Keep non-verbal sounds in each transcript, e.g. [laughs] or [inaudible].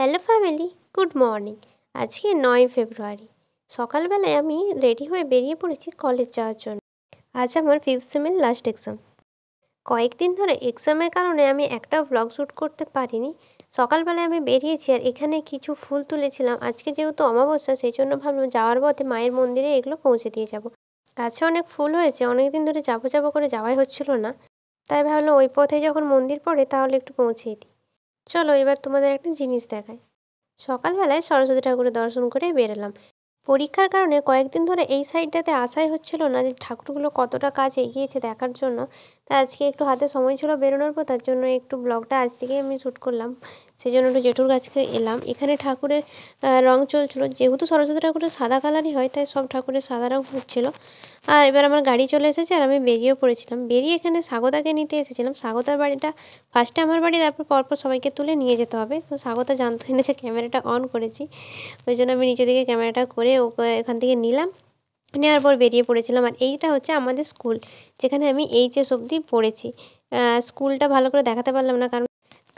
hello family good morning আজকে নয় ফেব্রুয়ারি সকালবেলায় আমি রেডি হয়ে বেরিয়ে পড়েছি কলেজ যাওয়ার জন্য আজ আমার ফিফথ সেমের লাস্ট এক্সাম কয়েকদিন ধরে এক্সামের কারণে আমি একটা ব্লগ শ্যুট করতে পারিনি সকালবেলায় আমি বেরিয়েছি আর এখানে কিছু ফুল তুলেছিলাম আজকে যেহেতু অমাবস্যা সেই জন্য ভাবলাম যাওয়ার পথে মায়ের মন্দিরে এগুলো পৌঁছে দিয়ে যাব গাছে অনেক ফুল হয়েছে অনেক দিন ধরে যাবো যাবো করে যাওয়াই হচ্ছিল না তাই ভাবলাম ওই পথে যখন মন্দির পড়ে তাহলে একটু পৌঁছে দিই চলো এবার তোমাদের একটা জিনিস দেখায় সকালবেলায় সরস্বতী ঠাকুরের দর্শন করে বেরোলাম পরীক্ষার কারণে কয়েকদিন ধরে এই সাইডটাতে আশাই হচ্ছিল না যে ঠাকুরগুলো কতটা কাজ এগিয়েছে দেখার জন্য তা আজকে একটু হাতে সময় ছিল বেরোনোর পর তার জন্য একটু ব্লগটা আজ থেকেই আমি শ্যুট করলাম সেই জন্য একটু জেঠুর কাছকে এলাম এখানে ঠাকুরের রং চলছিল যেহেতু সরস্বতী ঠাকুরের সাদা কালারই হয় তাই সব ঠাকুরের সাদা রং হচ্ছিলো আর এবার আমার গাড়ি চলে এসেছে আর আমি বেরিয়ে পড়েছিলাম বেরিয়ে এখানে স্বাগতাকে নিতে এসেছিলাম স্বাগতার বাড়িটা ফার্স্টে আমার বাড়ি তারপর পরপর সবাইকে তুলে নিয়ে যেতে হবে তো স্বাগতা জানতে এনেছে ক্যামেরাটা অন করেছি ওই জন্য আমি নিচে দিকে ক্যামেরাটা করে ওকে এখান থেকে নিলাম নেওয়ার পর বেরিয়ে পড়েছিলাম আর এইটা হচ্ছে আমাদের স্কুল যেখানে আমি এইচএস অবধি পড়েছি স্কুলটা ভালো করে দেখাতে পারলাম না কারণ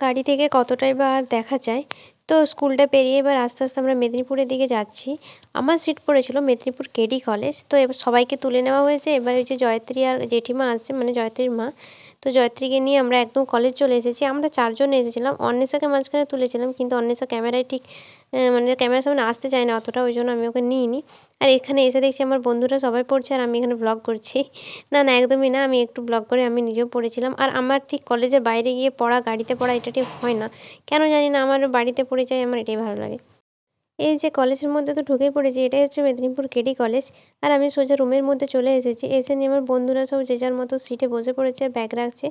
গাড়ি থেকে কতটাই বা আর দেখা যায় তো স্কুলটা পেরিয়ে এবার আস্তে আস্তে আমরা মেদিনীপুরের দিকে যাচ্ছি আমার সিট পড়েছিলো মেদিনীপুর কেডি কলেজ তো এবার সবাইকে তুলে নেওয়া হয়েছে এবার ওই যে জয়ত্রী আর জেঠিমা আসছে মানে জয়ত্রীর মা তো জয়ত্রীকে নিয়ে আমরা একদম কলেজ চলে এসেছি আমরা চারজন এসেছিলাম অন্বেষাকে মাঝখানে তুলেছিলাম কিন্তু অন্বেষা ক্যামেরায় ঠিক মানে ক্যামেরার সামনে আসতে চায় না অতটা ওই জন্য আমি ওকে নিইনি আর এখানে এসে দেখছি আমার বন্ধুরা সবাই পড়ছে আর আমি এখানে ব্লগ করছি [laughs] না না একদমই না আমি একটু ব্লগ করে আমি নিজেও পড়েছিলাম আর আমার ঠিক কলেজের বাইরে গিয়ে পড়া গাড়িতে পড়া এটা ঠিক হয় না কেন জানি না আমার বাড়িতে পড়ে যায় আমার এটাই ভালো লাগে এই যে কলেজের মধ্যে তো ঢুকে পড়েছি এটাই হচ্ছে মেদিনীপুর কেডি কলেজ আর আমি সোজা রুমের মধ্যে চলে এসেছি এসে নিয়ে আমার বন্ধুরা সব যে যার মতো সিটে বসে পড়েছে ব্যাগ রাখছে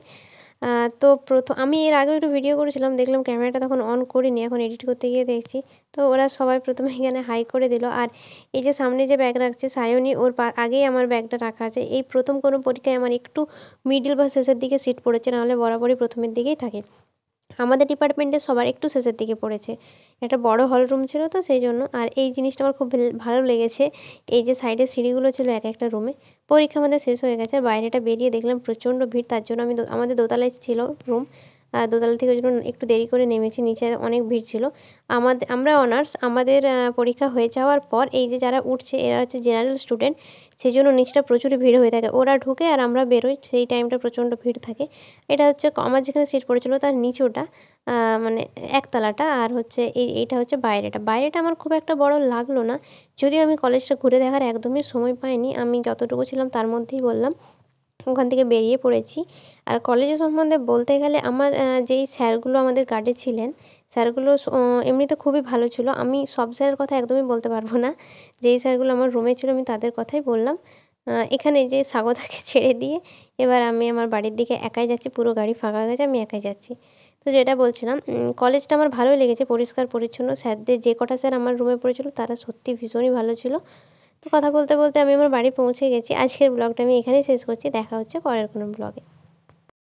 তো প্রথম আমি এর আগেও একটু ভিডিও করেছিলাম দেখলাম ক্যামেরাটা তখন অন করিনি এখন এডিট করতে গিয়ে দেখছি তো ওরা সবাই প্রথমে এখানে হাই করে দিল আর এই যে সামনে যে ব্যাগ রাখছে সায়নী ওর আগেই আমার ব্যাগটা রাখা আছে এই প্রথম কোনো পরীক্ষায় আমার একটু মিডিল বা শেষের দিকে সিট পড়েছে নাহলে বরাবরই প্রথমের দিকেই থাকে আমাদের ডিপার্টমেন্টে সবার একটু শেষের দিকে পড়েছে একটা বড় হল রুম ছিল তো সেই জন্য আর এই জিনিসটা আমার খুব ভালো লেগেছে এই যে সাইডে সিঁড়িগুলো ছিল এক একটা রুমে পরীক্ষা আমাদের শেষ হয়ে গেছে বাইরেটা বেরিয়ে দেখলাম প্রচণ্ড ভিড় তার জন্য আমি আমাদের দোতলায় ছিল রুম দোতলা থেকে ওই জন্য একটু দেরি করে নেমেছি নিচে অনেক ভিড় ছিল আমাদের আমরা অনার্স আমাদের পরীক্ষা হয়ে যাওয়ার পর এই যে যারা উঠছে এরা হচ্ছে জেনারেল স্টুডেন্ট সেই জন্য নিচটা প্রচুর ভিড় হয়ে থাকে ওরা ঢুকে আর আমরা বেরোই সেই টাইমটা প্রচণ্ড ভিড় থাকে এটা হচ্ছে আমার যেখানে সিট পড়েছিল তার নিচেটা মানে একতলাটা আর হচ্ছে এই এইটা হচ্ছে বাইরেটা বাইরেটা আমার খুব একটা বড় লাগলো না যদিও আমি কলেজটা ঘুরে দেখার একদমই সময় পাইনি আমি যতটুকু ছিলাম তার মধ্যেই বললাম ওখান থেকে বেরিয়ে পড়েছি আর কলেজে সম্বন্ধে বলতে গেলে আমার যেই স্যারগুলো আমাদের গার্ডে ছিলেন স্যারগুলো এমনিতে খুবই ভালো ছিল আমি সব স্যারের কথা একদমই বলতে পারবো না যেই স্যারগুলো আমার রুমে ছিল আমি তাদের কথাই বললাম এখানে যে স্বাগতাকে ছেড়ে দিয়ে এবার আমি আমার বাড়ির দিকে একাই যাচ্ছি পুরো গাড়ি ফাঁকা হয়ে গেছে আমি একাই যাচ্ছি তো যেটা বলছিলাম কলেজটা আমার ভালোই লেগেছে পরিষ্কার পরিচ্ছন্ন স্যারদের যে কটা স্যার আমার রুমে পড়েছিল তারা সত্যি ভীষণই ভালো ছিল কথা বলতে বলতে আমি আমার বাড়ি পৌঁছে গেছি আজকের ব্লগটা আমি এখানেই শেষ করছি দেখা হচ্ছে পরের কোনো ব্লগে